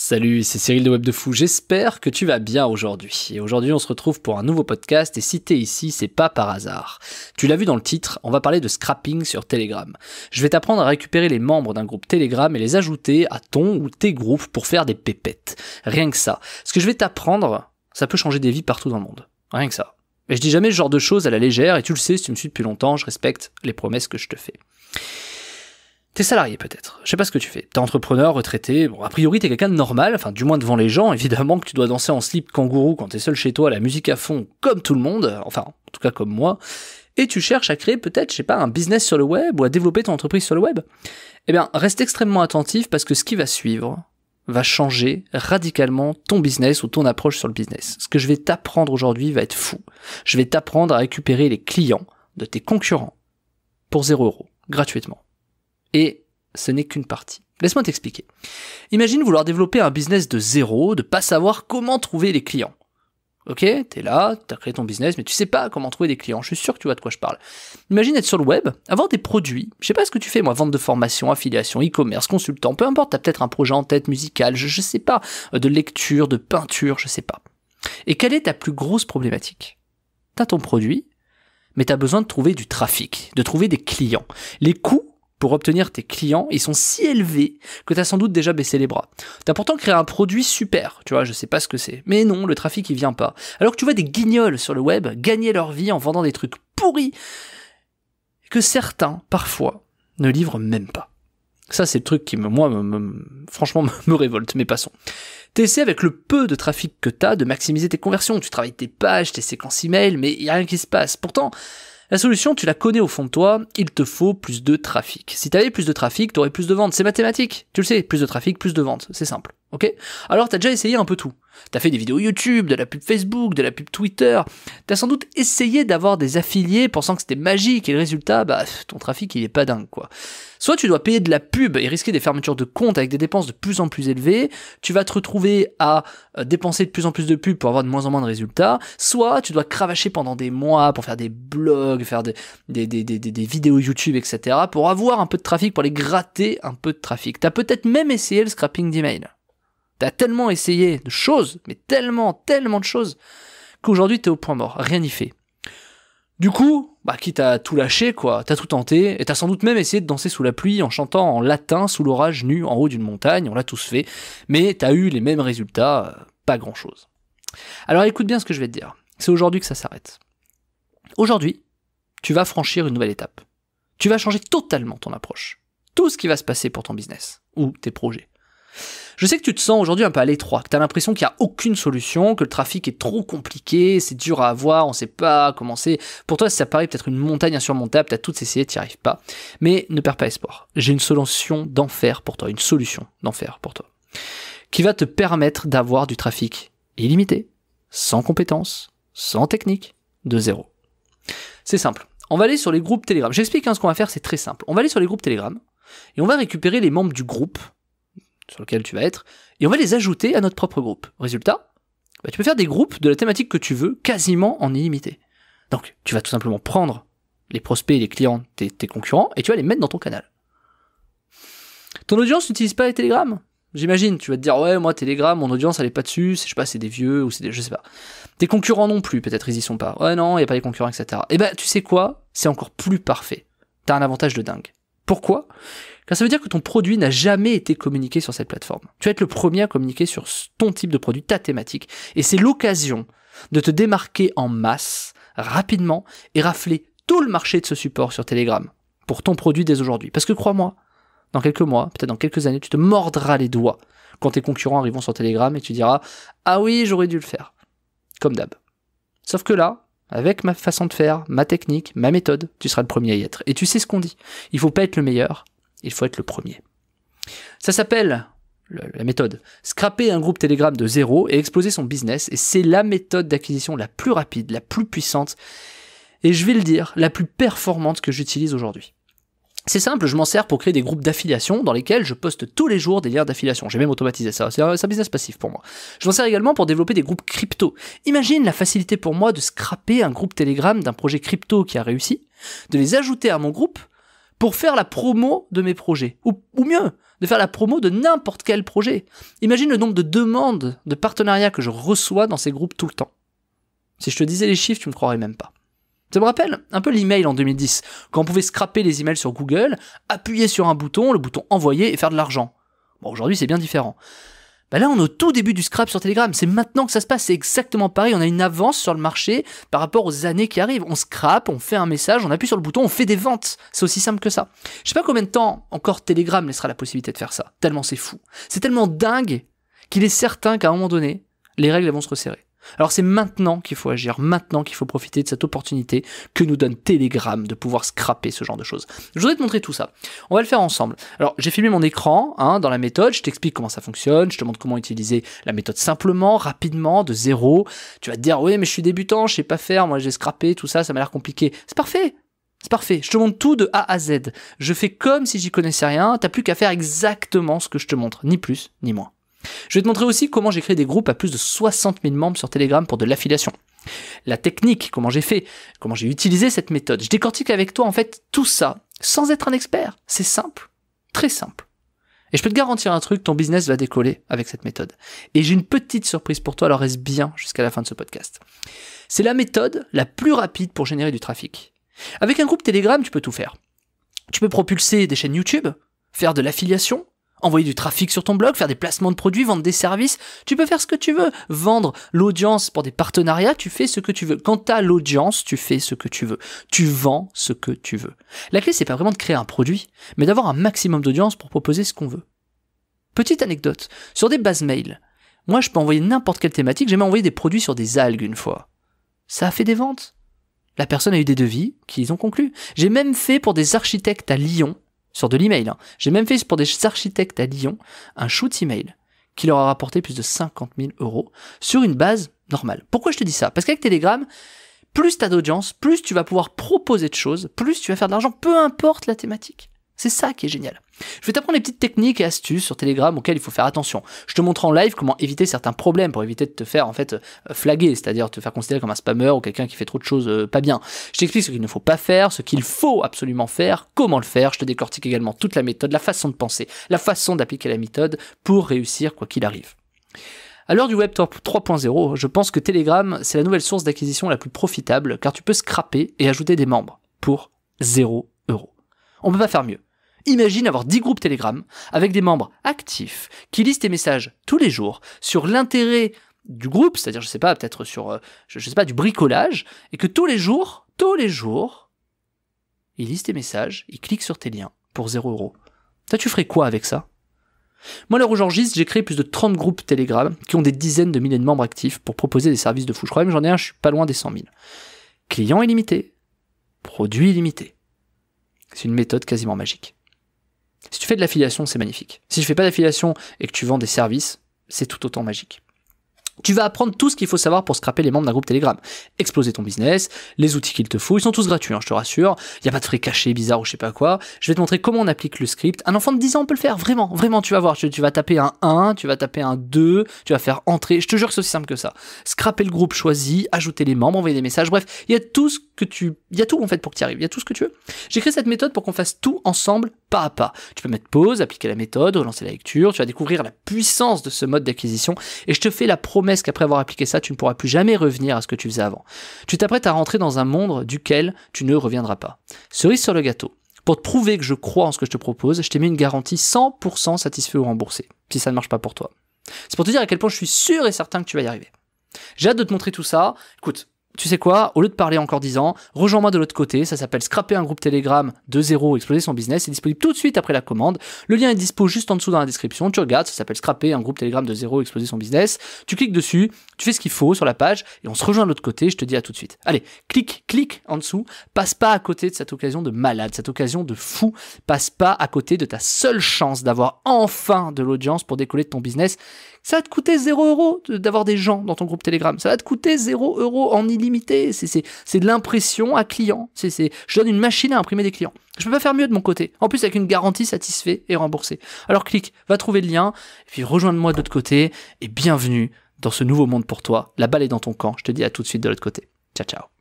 Salut, c'est Cyril de Web de Fou. J'espère que tu vas bien aujourd'hui. Et aujourd'hui, on se retrouve pour un nouveau podcast. Et si t'es ici, c'est pas par hasard. Tu l'as vu dans le titre, on va parler de scrapping sur Telegram. Je vais t'apprendre à récupérer les membres d'un groupe Telegram et les ajouter à ton ou tes groupes pour faire des pépettes. Rien que ça. Ce que je vais t'apprendre, ça peut changer des vies partout dans le monde. Rien que ça. Mais je dis jamais ce genre de choses à la légère. Et tu le sais, si tu me suis depuis longtemps, je respecte les promesses que je te fais. T'es salarié peut-être, je sais pas ce que tu fais. T'es entrepreneur, retraité, bon, a priori t'es quelqu'un de normal, enfin du moins devant les gens, évidemment que tu dois danser en slip kangourou quand t'es seul chez toi, la musique à fond, comme tout le monde, enfin en tout cas comme moi, et tu cherches à créer peut-être, je sais pas, un business sur le web ou à développer ton entreprise sur le web. Eh bien, reste extrêmement attentif parce que ce qui va suivre va changer radicalement ton business ou ton approche sur le business. Ce que je vais t'apprendre aujourd'hui va être fou. Je vais t'apprendre à récupérer les clients de tes concurrents pour zéro euros, gratuitement. Et ce n'est qu'une partie. Laisse-moi t'expliquer. Imagine vouloir développer un business de zéro, de pas savoir comment trouver les clients. Ok, t'es là, t'as créé ton business, mais tu sais pas comment trouver des clients. Je suis sûr que tu vois de quoi je parle. Imagine être sur le web, avoir des produits. Je sais pas ce que tu fais, moi, vente de formation, affiliation, e-commerce, consultant, peu importe. T'as peut-être un projet en tête musical, je, ne sais pas, euh, de lecture, de peinture, je sais pas. Et quelle est ta plus grosse problématique T'as ton produit, mais t'as besoin de trouver du trafic, de trouver des clients. Les coûts pour obtenir tes clients, ils sont si élevés que tu as sans doute déjà baissé les bras. T'as pourtant créé un produit super, tu vois, je sais pas ce que c'est. Mais non, le trafic il vient pas. Alors que tu vois des guignols sur le web gagner leur vie en vendant des trucs pourris que certains, parfois, ne livrent même pas. Ça, c'est le truc qui, me, moi, franchement, me révolte, mais passons. T'essaies avec le peu de trafic que t'as de maximiser tes conversions. Tu travailles tes pages, tes séquences email, mais il a rien qui se passe. Pourtant, la solution, tu la connais au fond de toi, il te faut plus de trafic. Si tu avais plus de trafic, aurais plus de ventes. C'est mathématique, tu le sais, plus de trafic, plus de ventes, c'est simple. Ok Alors t'as déjà essayé un peu tout. T'as fait des vidéos YouTube, de la pub Facebook, de la pub Twitter. T'as sans doute essayé d'avoir des affiliés pensant que c'était magique et le résultat, bah, ton trafic il est pas dingue quoi. Soit tu dois payer de la pub et risquer des fermetures de compte avec des dépenses de plus en plus élevées. Tu vas te retrouver à euh, dépenser de plus en plus de pubs pour avoir de moins en moins de résultats. Soit tu dois cravacher pendant des mois pour faire des blogs, faire des, vidéos YouTube, etc. pour avoir un peu de trafic, pour les gratter un peu de trafic. T'as peut-être même essayé le scrapping d'email. T'as tellement essayé de choses, mais tellement, tellement de choses, qu'aujourd'hui t'es au point mort, rien n'y fait. Du coup, bah, quitte à tout lâcher, quoi, t'as tout tenté, et t'as sans doute même essayé de danser sous la pluie en chantant en latin sous l'orage nu en haut d'une montagne, on l'a tous fait, mais t'as eu les mêmes résultats, euh, pas grand chose. Alors écoute bien ce que je vais te dire, c'est aujourd'hui que ça s'arrête. Aujourd'hui, tu vas franchir une nouvelle étape. Tu vas changer totalement ton approche. Tout ce qui va se passer pour ton business ou tes projets. Je sais que tu te sens aujourd'hui un peu à l'étroit, que tu as l'impression qu'il n'y a aucune solution, que le trafic est trop compliqué, c'est dur à avoir, on ne sait pas comment c'est. Pour toi, ça paraît peut-être une montagne insurmontable, tu as tout essayé, tu n'y arrives pas. Mais ne perds pas espoir. J'ai une solution d'enfer pour toi, une solution d'enfer pour toi, qui va te permettre d'avoir du trafic illimité, sans compétences, sans technique, de zéro. C'est simple. On va aller sur les groupes Telegram. J'explique hein, ce qu'on va faire, c'est très simple. On va aller sur les groupes Telegram et on va récupérer les membres du groupe sur lequel tu vas être, et on va les ajouter à notre propre groupe. Résultat, bah, tu peux faire des groupes de la thématique que tu veux quasiment en illimité. Donc, tu vas tout simplement prendre les prospects, les clients, tes, tes concurrents, et tu vas les mettre dans ton canal. Ton audience n'utilise pas les Telegram J'imagine, tu vas te dire, ouais, moi, Telegram, mon audience, elle est pas dessus, je sais pas, c'est des vieux, ou c'est des, je sais pas. Tes concurrents non plus, peut-être, ils y sont pas. Ouais, non, il n'y a pas les concurrents, etc. Et eh ben, tu sais quoi? C'est encore plus parfait. T'as un avantage de dingue. Pourquoi Car ça veut dire que ton produit n'a jamais été communiqué sur cette plateforme. Tu vas être le premier à communiquer sur ton type de produit, ta thématique, et c'est l'occasion de te démarquer en masse, rapidement, et rafler tout le marché de ce support sur Telegram pour ton produit dès aujourd'hui. Parce que crois-moi, dans quelques mois, peut-être dans quelques années, tu te mordras les doigts quand tes concurrents arriveront sur Telegram et tu diras Ah oui, j'aurais dû le faire. Comme d'hab. Sauf que là, avec ma façon de faire, ma technique, ma méthode, tu seras le premier à y être. Et tu sais ce qu'on dit. Il faut pas être le meilleur, il faut être le premier. Ça s'appelle la méthode. Scraper un groupe Telegram de zéro et exploser son business. Et c'est la méthode d'acquisition la plus rapide, la plus puissante. Et je vais le dire, la plus performante que j'utilise aujourd'hui. C'est simple, je m'en sers pour créer des groupes d'affiliation dans lesquels je poste tous les jours des liens d'affiliation. J'ai même automatisé ça, c'est un, business passif pour moi. Je m'en sers également pour développer des groupes crypto. Imagine la facilité pour moi de scraper un groupe Telegram d'un projet crypto qui a réussi, de les ajouter à mon groupe pour faire la promo de mes projets. Ou, mieux, de faire la promo de n'importe quel projet. Imagine le nombre de demandes de partenariats que je reçois dans ces groupes tout le temps. Si je te disais les chiffres, tu me croirais même pas. Ça me rappelle un peu l'email en 2010, quand on pouvait scraper les emails sur Google, appuyer sur un bouton, le bouton envoyer et faire de l'argent. Bon, aujourd'hui, c'est bien différent. Bah là, on est au tout début du scrap sur Telegram. C'est maintenant que ça se passe. C'est exactement pareil. On a une avance sur le marché par rapport aux années qui arrivent. On scrape, on fait un message, on appuie sur le bouton, on fait des ventes. C'est aussi simple que ça. Je sais pas combien de temps encore Telegram laissera la possibilité de faire ça. Tellement c'est fou. C'est tellement dingue qu'il est certain qu'à un moment donné, les règles vont se resserrer. Alors c'est maintenant qu'il faut agir, maintenant qu'il faut profiter de cette opportunité que nous donne Telegram de pouvoir scraper ce genre de choses. Je voudrais te montrer tout ça. On va le faire ensemble. Alors j'ai filmé mon écran hein, dans la méthode, je t'explique comment ça fonctionne, je te montre comment utiliser la méthode simplement, rapidement, de zéro. Tu vas te dire, oui mais je suis débutant, je sais pas faire, moi j'ai scrapé tout ça, ça m'a l'air compliqué. C'est parfait, c'est parfait, je te montre tout de A à Z. Je fais comme si j'y connaissais rien, t'as plus qu'à faire exactement ce que je te montre, ni plus ni moins. Je vais te montrer aussi comment j'ai créé des groupes à plus de 60 000 membres sur Telegram pour de l'affiliation. La technique, comment j'ai fait, comment j'ai utilisé cette méthode. Je décortique avec toi en fait tout ça sans être un expert. C'est simple, très simple. Et je peux te garantir un truc, ton business va décoller avec cette méthode. Et j'ai une petite surprise pour toi, alors reste bien jusqu'à la fin de ce podcast. C'est la méthode la plus rapide pour générer du trafic. Avec un groupe Telegram, tu peux tout faire. Tu peux propulser des chaînes YouTube, faire de l'affiliation, envoyer du trafic sur ton blog, faire des placements de produits, vendre des services, tu peux faire ce que tu veux, vendre l'audience pour des partenariats, tu fais ce que tu veux. Quand tu l'audience, tu fais ce que tu veux. Tu vends ce que tu veux. La clé c'est pas vraiment de créer un produit, mais d'avoir un maximum d'audience pour proposer ce qu'on veut. Petite anecdote, sur des bases mail, moi je peux envoyer n'importe quelle thématique, j'ai même envoyé des produits sur des algues une fois. Ça a fait des ventes. La personne a eu des devis qu'ils ont conclus. J'ai même fait pour des architectes à Lyon sur de l'email. Hein. J'ai même fait pour des architectes à Lyon un shoot email qui leur a rapporté plus de 50 000 euros sur une base normale. Pourquoi je te dis ça Parce qu'avec Telegram, plus tu as d'audience, plus tu vas pouvoir proposer de choses, plus tu vas faire de l'argent, peu importe la thématique. C'est ça qui est génial. Je vais t'apprendre les petites techniques et astuces sur Telegram auxquelles il faut faire attention. Je te montre en live comment éviter certains problèmes pour éviter de te faire en fait euh, flaguer, c'est-à-dire te faire considérer comme un spammeur ou quelqu'un qui fait trop de choses euh, pas bien. Je t'explique ce qu'il ne faut pas faire, ce qu'il faut absolument faire, comment le faire. Je te décortique également toute la méthode, la façon de penser, la façon d'appliquer la méthode pour réussir quoi qu'il arrive. À l'heure du Web 3.0, je pense que Telegram, c'est la nouvelle source d'acquisition la plus profitable car tu peux scraper et ajouter des membres pour 0 euros. On peut pas faire mieux. Imagine avoir 10 groupes Telegram avec des membres actifs qui lisent tes messages tous les jours sur l'intérêt du groupe, c'est-à-dire, je sais pas, peut-être sur, euh, je, sais pas, du bricolage, et que tous les jours, tous les jours, ils lisent tes messages, ils cliquent sur tes liens pour 0 euros. Toi, tu ferais quoi avec ça Moi, l'heure où j'ai créé plus de 30 groupes Telegram qui ont des dizaines de milliers de membres actifs pour proposer des services de fou. Je crois même j'en ai un, je suis pas loin des 100 000. Clients illimités, produits illimités. C'est une méthode quasiment magique. Si tu fais de l'affiliation, c'est magnifique. Si tu fais pas d'affiliation et que tu vends des services, c'est tout autant magique. Tu vas apprendre tout ce qu'il faut savoir pour scraper les membres d'un groupe Telegram. Exploser ton business, les outils qu'il te faut, ils sont tous gratuits, hein, je te rassure. Il n'y a pas de frais cachés, bizarres ou je sais pas quoi. Je vais te montrer comment on applique le script. Un enfant de 10 ans peut le faire, vraiment, vraiment, tu vas voir. Tu, tu, vas taper un 1, tu vas taper un 2, tu vas faire entrer. Je te jure que c'est aussi simple que ça. Scraper le groupe choisi, ajouter les membres, envoyer des messages, bref, il y a tout ce que tu. Il y a tout en fait pour que tu y arrives, il y a tout ce que tu veux. J'ai créé cette méthode pour qu'on fasse tout ensemble pas à pas. Tu peux mettre pause, appliquer la méthode, relancer la lecture, tu vas découvrir la puissance de ce mode d'acquisition et je te fais la promesse qu'après avoir appliqué ça, tu ne pourras plus jamais revenir à ce que tu faisais avant. Tu t'apprêtes à rentrer dans un monde duquel tu ne reviendras pas. Cerise sur le gâteau. Pour te prouver que je crois en ce que je te propose, je t'ai mis une garantie 100% satisfait ou remboursé, si ça ne marche pas pour toi. C'est pour te dire à quel point je suis sûr et certain que tu vas y arriver. J'ai hâte de te montrer tout ça. Écoute, tu sais quoi, au lieu de parler encore 10 ans, rejoins-moi de l'autre côté, ça s'appelle Scraper un groupe Telegram de zéro, exploser son business, c'est disponible tout de suite après la commande, le lien est dispo juste en dessous dans la description, tu regardes, ça s'appelle Scraper un groupe Telegram de zéro, exploser son business, tu cliques dessus, tu fais ce qu'il faut sur la page, et on se rejoint de l'autre côté, je te dis à tout de suite. Allez, clique, clique en dessous, passe pas à côté de cette occasion de malade, cette occasion de fou, passe pas à côté de ta seule chance d'avoir enfin de l'audience pour décoller de ton business, ça va te coûter 0 euro d'avoir des gens dans ton groupe Telegram. Ça va te coûter 0 euro en illimité. C'est de l'impression à client. je donne une machine à imprimer des clients. Je peux pas faire mieux de mon côté. En plus, avec une garantie satisfait et remboursée. Alors clique, va trouver le lien, puis rejoins-moi de l'autre côté, et bienvenue dans ce nouveau monde pour toi. La balle est dans ton camp. Je te dis à tout de suite de l'autre côté. Ciao, ciao.